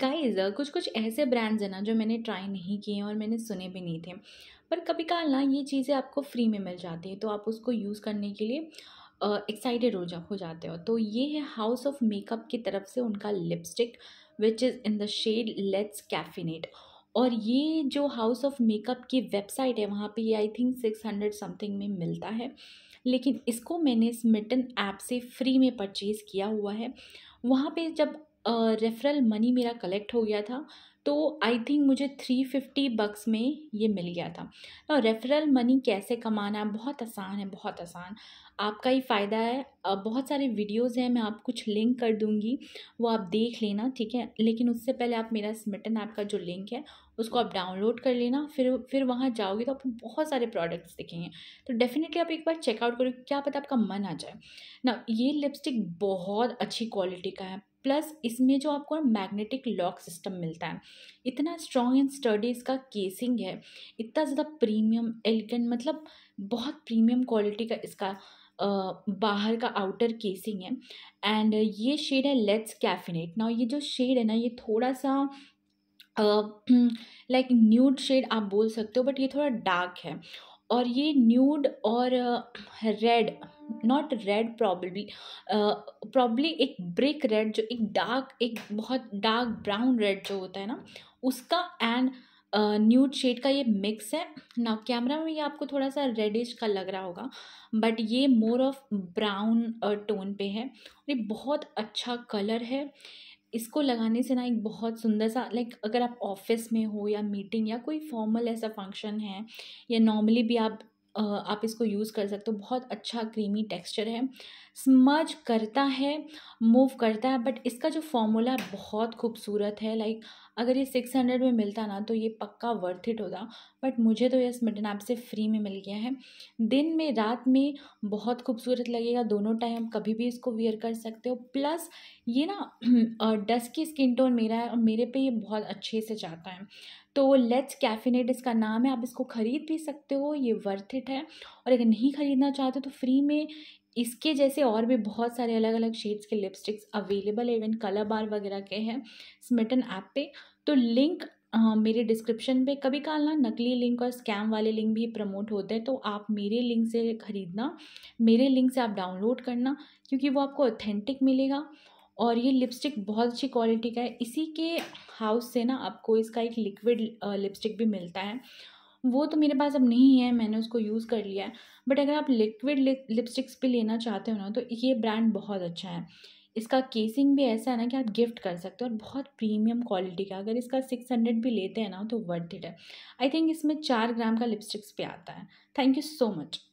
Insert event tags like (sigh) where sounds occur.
guys कुछ कुछ ऐसे ब्रांड्स हैं ना जो मैंने ट्राई नहीं किए हैं और मैंने सुने भी नहीं थे पर कभी काल ना ये चीज़ें आपको फ्री में मिल जाती है तो आप उसको यूज़ करने के लिए एक्साइटेड हो जा हो जाते हो तो ये है हाउस ऑफ मेकअप की तरफ से उनका lipstick which is in the shade let's caffeinate और ये जो हाउस ऑफ मेकअप की वेबसाइट है वहाँ पे ये I think six hundred something में मिलता है लेकिन इसको मैंने स्मिटन ऐप से फ्री में परचेज़ किया हुआ है वहाँ पे जब रेफरल मनी मेरा कलेक्ट हो गया था तो आई थिंक मुझे थ्री फिफ्टी बक्स में ये मिल गया था और रेफरल मनी कैसे कमाना बहुत आसान है बहुत आसान आपका ही फ़ायदा है बहुत सारे वीडियोस हैं मैं आप कुछ लिंक कर दूंगी वो आप देख लेना ठीक है लेकिन उससे पहले आप मेरा स्मिटन ऐप का जो लिंक है उसको आप डाउनलोड कर लेना फिर फिर वहाँ जाओगे तो आपको बहुत सारे प्रोडक्ट्स दिखेंगे तो डेफिनेटली आप एक बार चेकआउट करो क्या पता आपका मन आ जाए ना ये लिपस्टिक बहुत अच्छी क्वालिटी का है प्लस इसमें जो आपको मैग्नेटिक लॉक सिस्टम मिलता है इतना स्ट्रॉन्ग एंड स्टडी इसका केसिंग है इतना ज़्यादा प्रीमियम एलिगेंट मतलब बहुत प्रीमियम क्वालिटी का इसका बाहर का आउटर केसिंग है एंड ये शेड है लेट्स कैफिनेट नाउ ये जो शेड है ना ये थोड़ा सा लाइक न्यूड शेड आप बोल सकते हो बट ये थोड़ा डार्क है और ये न्यूड और red uh, not red probably probably एक ब्रिक रेड जो एक डार्क एक बहुत डार्क ब्राउन रेड जो होता है ना उसका एंड न्यूट शेड का ये मिक्स है ना कैमरा में ये आपको थोड़ा सा रेडिश का लग रहा होगा बट ये मोर ऑफ ब्राउन टोन पे है और ये बहुत अच्छा कलर है इसको लगाने से ना एक बहुत सुंदर सा लाइक अगर आप ऑफिस में हो या मीटिंग या कोई फॉर्मल ऐसा फंक्शन है या नॉर्मली भी आप आप इसको यूज़ कर सकते हो बहुत अच्छा क्रीमी टेक्सचर है स्मज करता है मूव करता है बट इसका जो फॉर्मूला बहुत खूबसूरत है लाइक अगर ये सिक्स हंड्रेड में मिलता ना तो ये पक्का वर्थ इट होता बट मुझे तो ये स्मिटन ऐप से फ्री में मिल गया है दिन में रात में बहुत खूबसूरत लगेगा दोनों टाइम कभी भी इसको वियर कर सकते हो प्लस ये ना डस्ट (clears throat) की स्किन टोन मेरा है और मेरे पे ये बहुत अच्छे से जाता है तो लेट्स कैफिनेट इसका नाम है आप इसको ख़रीद भी सकते हो ये वर्थ इट है और अगर नहीं ख़रीदना चाहते तो फ्री में इसके जैसे और भी बहुत सारे अलग अलग शेड्स के लिपस्टिक्स अवेलेबल है इवन कलर बार वगैरह के हैं स्मिटन ऐप पे तो लिंक आ, मेरे डिस्क्रिप्शन पे कभी काल ना नकली लिंक और स्कैम वाले लिंक भी प्रमोट होते हैं तो आप मेरे लिंक से ख़रीदना मेरे लिंक से आप डाउनलोड करना क्योंकि वो आपको ऑथेंटिक मिलेगा और ये लिपस्टिक बहुत अच्छी क्वालिटी का है इसी के हाउस से ना आपको इसका एक लिक्विड लिपस्टिक भी मिलता है वो तो मेरे पास अब नहीं है मैंने उसको यूज़ कर लिया है बट अगर आप लिक्विड लिपस्टिक्स भी लेना चाहते हो ना तो ये ब्रांड बहुत अच्छा है इसका केसिंग भी ऐसा है ना कि आप गिफ्ट कर सकते हो और बहुत प्रीमियम क्वालिटी का अगर इसका सिक्स हंड्रेड भी लेते हैं ना तो वर्थ इट है आई थिंक इसमें चार ग्राम का लिपस्टिक्स भी आता है थैंक यू सो मच